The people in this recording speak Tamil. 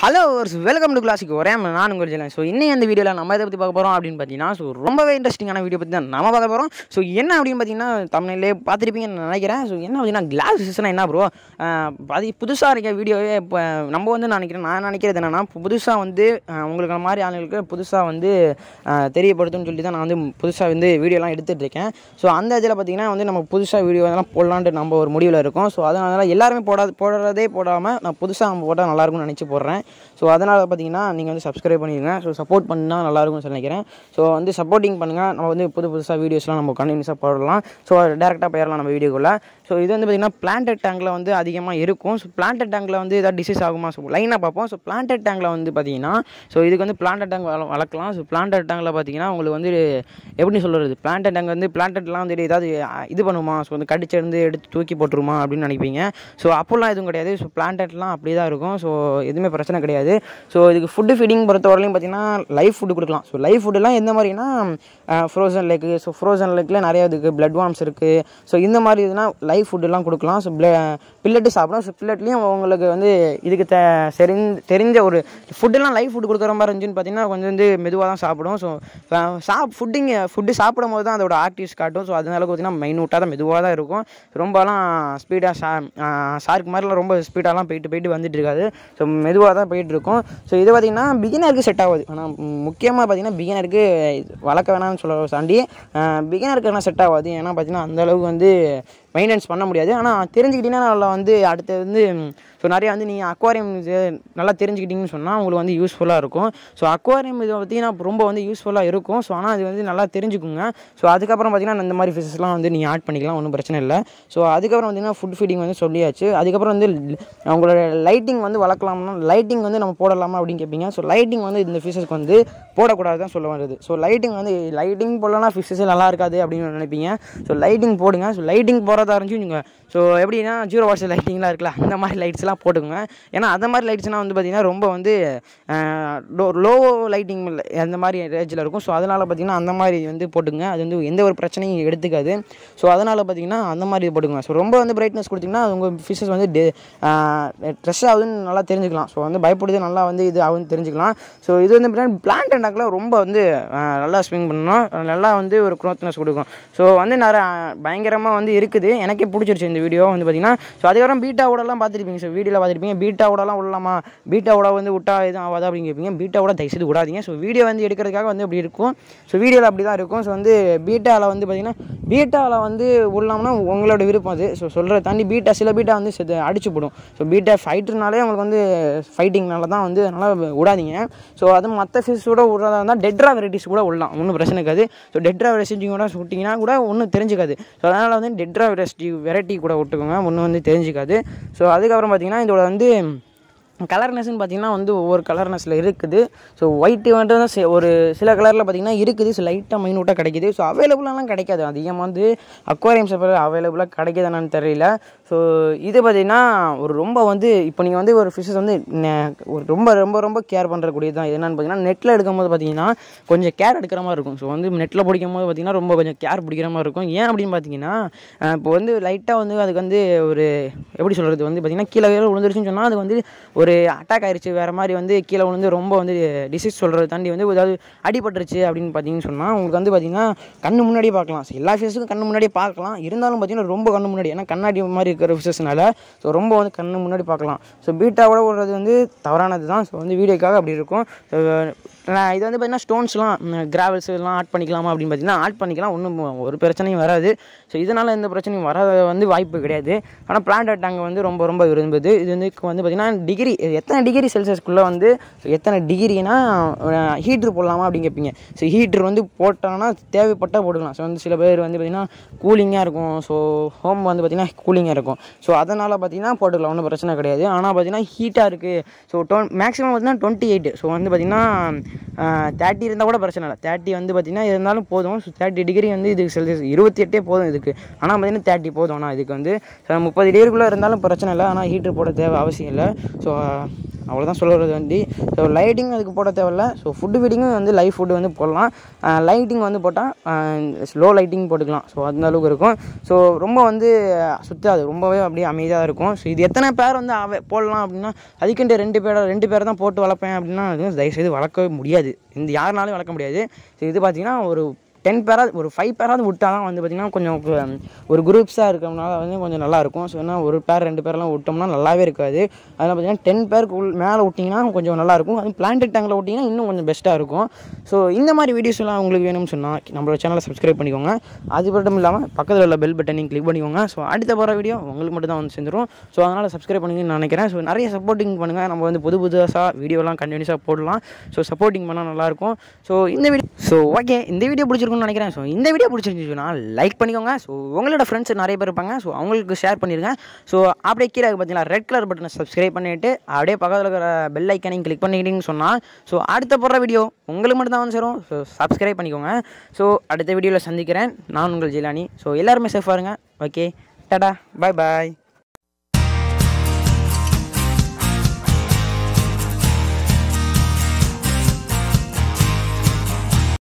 ஹலோ ஒரு வெல்கம் டு கிளாஸுக்கு ஒரே நான் உங்கள் ஜெயலன் ஸோ இன்னும் அந்த வீடியோவில் நம்ம இதை பற்றி பார்க்க போகிறோம் அப்படின்னு பார்த்தீங்கன்னா ஸோ ரொம்பவே இன்ட்ரெஸ்டிங்கான வீடியோ பற்றி தான் நம்ம பார்க்க போகிறோம் ஸோ என்ன அப்படின்னு பார்த்தீங்கன்னா தமிழ்லே பார்த்துருப்பீங்கன்னு நினைக்கிறேன் ஸோ என்ன அப்படின்னா கிளாஸ் சிஸ்டம்னா என்ன ப்ரோ அது புதுசாக இருக்க வீடியோவே இப்போ நம்ம வந்து நான் நினைக்கிறேன் நான் நினைக்கிறது என்னென்னா புதுசாக வந்து உங்களுக்கு மாதிரி ஆளுங்களுக்கு புதுசாக வந்து தெரியப்படுத்தும்னு சொல்லி தான் நான் வந்து புதுசாக வந்து வீடியோலாம் எடுத்துகிட்டு இருக்கேன் ஸோ அந்த இதில் பார்த்தீங்கன்னா வந்து நம்ம புதுசாக வீடியோ அதெல்லாம் போடலான்ட்டு நம்ம ஒரு முடிவில் இருக்கும் ஸோ அதனால எல்லாருமே போடாது போடுறதே போடாமல் நான் புதுசாக போட்டால் நல்லாயிருக்கும்னு நினச்சி போடுறேன் ஸோ அதனால் பார்த்தீங்கன்னா நீங்கள் வந்து சப்ஸ்கிரைப் பண்ணிடுங்க ஸோ சப்போர்ட் பண்ணால் நல்லாயிருக்கும்னு சொல்லி நினைக்கிறேன் ஸோ வந்து சப்போர்ட்டிங் பண்ணுங்கள் நம்ம வந்து புது புதுசாக வீடியோஸ்லாம் நம்ம கண்டினியூஸாக போடலாம் ஸோ டேரெக்டாக போயிடலாம் நம்ம வீடியோக்குள்ளே ஸோ இது வந்து பார்த்திங்கன்னா பிளான்டட் டேங்கில் வந்து அதிகமாக இருக்கும் ஸோ பிளான்டட் டேங்கில் வந்து எதாவது டிசீஸ் ஆகுமா ஸோ லைனாக பார்ப்போம் ஸோ பிளான்டட் டேங்கில் வந்து பார்த்திங்கன்னா ஸோ இதுக்கு வந்து பிளான்டட் டேங்க் வளர்க்கலாம் ஸோ பிளான்டட் டேங்கில் பார்த்திங்கன்னா உங்களுக்கு வந்து எப்படி சொல்கிறது பிளான்டட் டேங்க் வந்து பிளான்டட்லாம் வந்து ஏதாவது இது பண்ணுமா ஸோ வந்து கடிச்சிருந்து எடுத்து தூக்கி போட்டுருமா அப்படின்னு நினைப்பீங்க ஸோ அப்போல்லாம் எதுவும் கிடையாது ஸோ பிளான்டட்லாம் அப்படி தான் இருக்கும் ஸோ எதுவுமே பிரச்சனை பிரச்சனை கிடையாது ஸோ இதுக்கு ஃபுட்டு ஃபீடிங் பொறுத்தவரையிலையும் பார்த்தீங்கன்னா லைஃப் ஃபுட்டு கொடுக்கலாம் ஸோ லைஃப் ஃபுட்டுலாம் எந்த மாதிரினா ஃப்ரோசன் லேக்கு ஸோ ஃப்ரோசன் லேக்கில் நிறையா இதுக்கு பிளட் வார்ம்ஸ் இருக்குது ஸோ இந்த மாதிரி இதுனா லைஃப் ஃபுட்டுலாம் கொடுக்கலாம் ஸோ பில்லட்டு சாப்பிடும் ஸோ பில்லட்லேயும் அவங்களுக்கு வந்து இதுக்கு த தெரிஞ்ச தெரிஞ்ச ஒரு ஃபுட்டெல்லாம் லைஃப் ஃபுட்டு கொடுக்குற மாதிரி இருந்துச்சுன்னு பார்த்தீங்கன்னா கொஞ்சம் வந்து மெதுவாக தான் சாப்பிடும் ஸோ சா ஃபுட்டிங் ஃபுட்டு சாப்பிடும் போது தான் அதோட ஆக்டிவ்ஸ் காட்டும் ஸோ அதனால பார்த்தீங்கன்னா மைனூட்டாக தான் மெதுவாக தான் இருக்கும் ரொம்பலாம் ஸ்பீடாக ஷா ஷார்க் மாதிரிலாம் ரொம்ப ஸ்பீடாகலாம் போயிட்டு போயிட்டு வந்துட்டு இருக்காது ஸோ மெதுவாக தான் போயிட்டுருக்கும் ஸோ இது பார்த்திங்கன்னா பிகினருக்கு செட் ஆகாது ஆனால் முக்கியமாக பார்த்தீங்கன்னா பிகினருக்கு வளர்க்க வேணாம்னு சொல்ல சாண்டி பிகினருக்கு என்ன செட் ஆகாது ஏன்னா பார்த்தீங்கன்னா அந்தளவுக்கு வந்து மெயின்டெனன்ஸ் பண்ண முடியாது ஆனால் தெரிஞ்சுக்கிட்டிங்கன்னா நல்லா வந்து அடுத்து வந்து ஸோ நிறையா வந்து நீங்கள் அக்வாரியம் இது நல்லா தெரிஞ்சுக்கிட்டிங்கன்னு சொன்னால் உங்களுக்கு வந்து யூஸ்ஃபுல்லாக இருக்கும் ஸோ அக்வாரியம் இதை பார்த்திங்கன்னா ரொம்ப வந்து யூஸ்ஃபுல்லாக இருக்கும் ஸோ ஆனால் அது வந்து நல்லா தெரிஞ்சுக்குங்க ஸோ அதுக்கப்புறம் பார்த்திங்கன்னா இந்த மாதிரி ஃபிஷஸ்லாம் வந்து நீங்கள் ஆட் பண்ணிக்கலாம் ஒன்றும் பிரச்சனை இல்லை ஸோ அதுக்கப்புறம் பார்த்திங்கன்னா ஃபுட் ஃபீடிங் வந்து சொல்லியாச்சு அதுக்கப்புறம் வந்து அவங்களோட லைட்டிங் வந்து வளர்க்கலாம்னா லைட்டிங் வந்து நம்ம போடலாமா அப்படின்னு கேட்பீங்க ஸோ லைட்டிங் வந்து இந்த ஃபிஷஸ்க்கு வந்து போடக்கூடாது தான் சொல்ல வருது ஸோ லைட்டிங் வந்து லைட்டிங் போடலாம் ஃபிஷஸ் நல்லா இருக்காது அப்படின்னு நினைப்பீங்க ஸோ லைட்டிங் போடுங்க ஸோ லைட்டிங் போகிறது தான் இருந்துச்சு ஸோ எப்படின்னா ஜீரோ வாட்ஸ் லைட்டிங்லாம் இருக்குல்ல அந்த மாதிரி லைட்ஸ்லாம் போட்டுக்கோங்க ஏன்னா அந்த மாதிரி லைட்ஸ்லாம் வந்து பார்த்திங்கன்னா ரொம்ப வந்து லோ லோ லைட்டிங் அந்த மாதிரி ரேஞ்சில் இருக்கும் ஸோ அதனால் பார்த்திங்கன்னா அந்த மாதிரி வந்து போட்டுங்க அது வந்து எந்த ஒரு பிரச்சனையும் எடுத்துக்காது ஸோ அதனால் பார்த்திங்கன்னா அந்த மாதிரி போட்டுக்கோங்க ஸோ ரொம்ப வந்து பிரைட்னஸ் கொடுத்திங்கன்னா உங்கள் ஃபிஷஸ் வந்து ட்ரெஸ் ஆகுதுன்னு நல்லா தெரிஞ்சுக்கலாம் ஸோ வந்து பயப்படுது நல்லா வந்து இது ஆகுதுன்னு தெரிஞ்சுக்கலாம் ஸோ இது வந்து பார்த்திங்கன்னா பிளான்ட் அண்டாக்கில் ரொம்ப வந்து நல்லா ஸ்விங் பண்ணணும் நல்லா வந்து ஒரு குரோத்னஸ் கொடுக்கும் ஸோ வந்து நிறைய பயங்கரமாக வந்து இருக்குது கிடையாது எனக்கே பிடிச்சிருச்சு இந்த வீடியோ வந்து பார்த்திங்கன்னா ஸோ அதுக்கப்புறம் ஓடலாம் பார்த்துருப்பீங்க ஸோ வீடியோவில் பார்த்துருப்பீங்க ஓடலாம் விடலாமா ஓட வந்து விட்டா எதுவும் ஆகாதா அப்படின்னு கேட்பீங்க பீட்டாவோட தயவுசெய்து விடாதீங்க ஸோ வீடியோ வந்து எடுக்கிறதுக்காக வந்து அப்படி இருக்கும் ஸோ வீடியோவில் அப்படி தான் இருக்கும் ஸோ வந்து பீட்டாவில் வந்து பார்த்திங்கன்னா பீட்டாவில் வந்து உள்ளோம்னா உங்களோட விருப்பம் அது ஸோ சொல்கிறத தாண்டி பீட்டா சில பீட்டா வந்து அடிச்சு போடும் ஸோ பீட்டா ஃபைட்டர்னாலே உங்களுக்கு வந்து ஃபைட்டிங்னால தான் வந்து அதனால் விடாதீங்க ஸோ அது மற்ற கூட விடுறதா இருந்தால் டெட்ரா வெரைட்டிஸ் கூட விடலாம் ஒன்றும் பிரச்சனை இருக்காது ஸோ டெட்ரா வெரைட்டி கூட விட்டிங்கன்னா கூட ஒன்றும் தெரிஞ்சுக்காது ஸோ அதனால் வந்து டெட்ரா வெரைட்டி வெரைட்டி கூட விட்டுக்கோங்க ஒன்றும் வந்து தெரிஞ்சுக்காது ஸோ அதுக்கப்புறம் பார்த்திங்கன்னா இதோட வந்து கலர்னஸ்ன்னு பார்த்தீங்கன்னா வந்து ஒவ்வொரு கலர்னஸில் இருக்குது ஸோ ஒயிட்டு வந்து தான் ஒரு சில கலரில் பார்த்தீங்கன்னா இருக்குது ஸோ லைட்டாக மைனூட்டாக கிடைக்குது ஸோ அவைலபுளாலாம் கிடைக்காது அதிகமாக வந்து அக்வாரியம் சப்பர் அவைலபுளாக என்னன்னு தெரியல ஸோ இது பார்த்திங்கன்னா ஒரு ரொம்ப வந்து இப்போ நீங்கள் வந்து ஒரு ஃபிஷ்ஷஸ் வந்து ஒரு ரொம்ப ரொம்ப ரொம்ப கேர் பண்ணுறக்கூடியது தான் என்னென்னு பார்த்தீங்கன்னா நெட்டில் எடுக்கும்போது பார்த்தீங்கன்னா கொஞ்சம் கேர் எடுக்கிற மாதிரி இருக்கும் ஸோ வந்து நெட்டில் பிடிக்கும் போது பார்த்தீங்கன்னா ரொம்ப கொஞ்சம் கேர் பிடிக்கிற மாதிரி இருக்கும் ஏன் அப்படின்னு பார்த்தீங்கன்னா இப்போ வந்து லைட்டாக வந்து அதுக்கு வந்து ஒரு எப்படி சொல்கிறது வந்து பார்த்திங்கன்னா கீழே கீழே விழுந்துருச்சுன்னு சொன்னால் அது வந்து ஒரு ஒரு அட்டாக் ஆயிடுச்சு வேறு மாதிரி வந்து கீழே விழுந்து ரொம்ப வந்து டிசீஸ் சொல்கிறது தாண்டி வந்து ஏதாவது அடிபட்டுருச்சு அப்படின்னு பார்த்தீங்கன்னு சொன்னால் உங்களுக்கு வந்து பார்த்திங்கன்னா கண்ணு முன்னாடியே பார்க்கலாம் எல்லா ஃபேஸுக்கும் கண்ணு முன்னாடியே பார்க்கலாம் இருந்தாலும் பார்த்திங்கன்னா ரொம்ப கண்ணு முன்னாடி ஏன்னா கண்ணாடி மாதிரி இருக்கிற ஃபேஸஸ்னால ஸோ ரொம்ப வந்து கண்ணு முன்னாடி பார்க்கலாம் ஸோ பீட்டாவோட விடுறது வந்து தவறானது தான் ஸோ வந்து வீடியோக்காக அப்படி இருக்கும் இது வந்து பார்த்திங்கன்னா ஸ்டோன்ஸ்லாம் கிராவல்ஸ் எல்லாம் ஆட் பண்ணிக்கலாமா அப்படின்னு பார்த்தீங்கன்னா ஆட் பண்ணிக்கலாம் ஒன்றும் ஒரு பிரச்சனையும் வராது ஸோ இதனால் எந்த பிரச்சனையும் வராத வந்து வாய்ப்பு கிடையாது ஆனால் பிளான்ட் அட்டாங்க வந்து ரொம்ப ரொம்ப விரும்புது இது வந்து வந்து பார்த்திங்கன்னா டிகிரி எத்தனை டிகிரி செல்சியஸ்க்குள்ளே வந்து எத்தனை டிகிரினா ஹீட்ரு போடலாமா அப்படின்னு கேட்பீங்க ஸோ ஹீட்ரு வந்து போட்டாங்கன்னா தேவைப்பட்டால் போட்டுக்கலாம் ஸோ வந்து சில பேர் வந்து பார்த்திங்கன்னா கூலிங்காக இருக்கும் ஸோ ஹோம் வந்து பார்த்திங்கன்னா கூலிங்காக இருக்கும் ஸோ அதனால் பார்த்திங்கன்னா போட்டுக்கலாம் ஒன்றும் பிரச்சனை கிடையாது ஆனால் பார்த்திங்கன்னா ஹீட்டாக இருக்குது ஸோ டொன் மேக்ஸிமம் பார்த்திங்கன்னா டுவெண்ட்டி எயிட் ஸோ வந்து பார்த்திங்கன்னா தேர்ட்டி இருந்தால் கூட பிரச்சனை இல்லை தேர்ட்டி வந்து பார்த்திங்கன்னா இருந்தாலும் போதும் ஸோ தேர்ட்டி டிகிரி வந்து இதுக்கு செல்சியஸ் இருபத்தி எட்டே போதும் இதுக்கு ஆனால் பார்த்திங்கன்னா தேர்ட்டி போதும் ஆனால் இதுக்கு வந்து முப்பது டிகிரிக்குள்ளே இருந்தாலும் பிரச்சனை இல்லை ஆனால் ஹீட்ரு போட தேவை அவசியம் இல்லை ஸோ அவ்வளோதான் சொல்கிறது வந்து ஸோ லைட்டிங் அதுக்கு போட தேவையில்ல ஸோ ஃபுட்டு ஃபீடிங்கும் வந்து லைவ் ஃபுட்டு வந்து போடலாம் லைட்டிங் வந்து போட்டால் ஸ்லோ லைட்டிங் போட்டுக்கலாம் ஸோ அந்த அளவுக்கு இருக்கும் ஸோ ரொம்ப வந்து சுற்றாது ரொம்பவே அப்படியே அமைதியாக இருக்கும் ஸோ இது எத்தனை பேர் வந்து அவ போடலாம் அப்படின்னா அதுக்கிட்ட ரெண்டு பேரை ரெண்டு பேர் தான் போட்டு வளர்ப்பேன் அப்படின்னா அது தயவுசெய்து வளர்க்கவே முடியாது இந்த யாருனாலும் வளர்க்க முடியாது ஸோ இது பார்த்திங்கன்னா ஒரு டென் பேராது ஒரு ஃபைவ் பேராது விட்டால் தான் வந்து பார்த்திங்கன்னா கொஞ்சம் ஒரு குரூப்ஸாக இருக்கிறதுனால வந்து கொஞ்சம் நல்லாயிருக்கும் ஸோ ஏன்னா ஒரு பேர் ரெண்டு பேர்லாம் விட்டோம்னா நல்லாவே இருக்காது அதில் பார்த்திங்கன்னா டென் பேருக்கு உள் மேலே விட்டிங்கன்னா கொஞ்சம் நல்லாயிருக்கும் அதுவும் பிளான்ட் டேங்கில் விட்டிங்கன்னா இன்னும் கொஞ்சம் பெஸ்ட்டாக இருக்கும் ஸோ இந்த மாதிரி வீடியோஸ்லாம் உங்களுக்கு வேணும்னு சொன்னால் நம்மளோட சேனலை சப்ஸ்கிரைப் பண்ணிக்கோங்க அது மட்டும் இல்லாமல் பக்கத்தில் உள்ள பெல் பட்டனையும் கிளிக் பண்ணிக்கோங்க ஸோ அடுத்த போகிற வீடியோ உங்களுக்கு மட்டும் தான் வந்து செஞ்சிடும் ஸோ அதனால் சப்ஸ்கிரைப் பண்ணிங்கன்னு நினைக்கிறேன் ஸோ நிறைய சப்போர்ட்டிங் பண்ணுங்கள் நம்ம வந்து புது புதுசாக வீடியோலாம் கண்டினியூஸாக போடலாம் ஸோ சப்போர்ட்டிங் பண்ணால் நல்லாயிருக்கும் ஸோ இந்த வீடியோ ஸோ ஓகே இந்த வீடியோ பிடிச்சிருக்கும் இருக்கும்னு நினைக்கிறேன் ஸோ இந்த வீடியோ பிடிச்சிருந்துச்சுன்னா லைக் பண்ணிக்கோங்க ஸோ உங்களோட ஃப்ரெண்ட்ஸ் நிறைய பேர் இருப்பாங்க ஸோ அவங்களுக்கு ஷேர் பண்ணிருங்க ஸோ அப்படியே கீழே பார்த்தீங்கன்னா ரெட் கலர் பட்டனை சப்ஸ்கிரைப் பண்ணிவிட்டு அப்படியே பக்கத்தில் இருக்கிற பெல் ஐக்கனையும் கிளிக் பண்ணிக்கிட்டீங்கன்னு சொன்னால் ஸோ அடுத்த போடுற வீடியோ உங்களுக்கு மட்டும் தான் வந்து சேரும் ஸோ சப்ஸ்கிரைப் பண்ணிக்கோங்க ஸோ அடுத்த வீடியோவில் சந்திக்கிறேன் நான் உங்கள் ஜிலானி ஸோ எல்லாருமே சேஃபாக இருங்க ஓகே டடா பாய் பாய்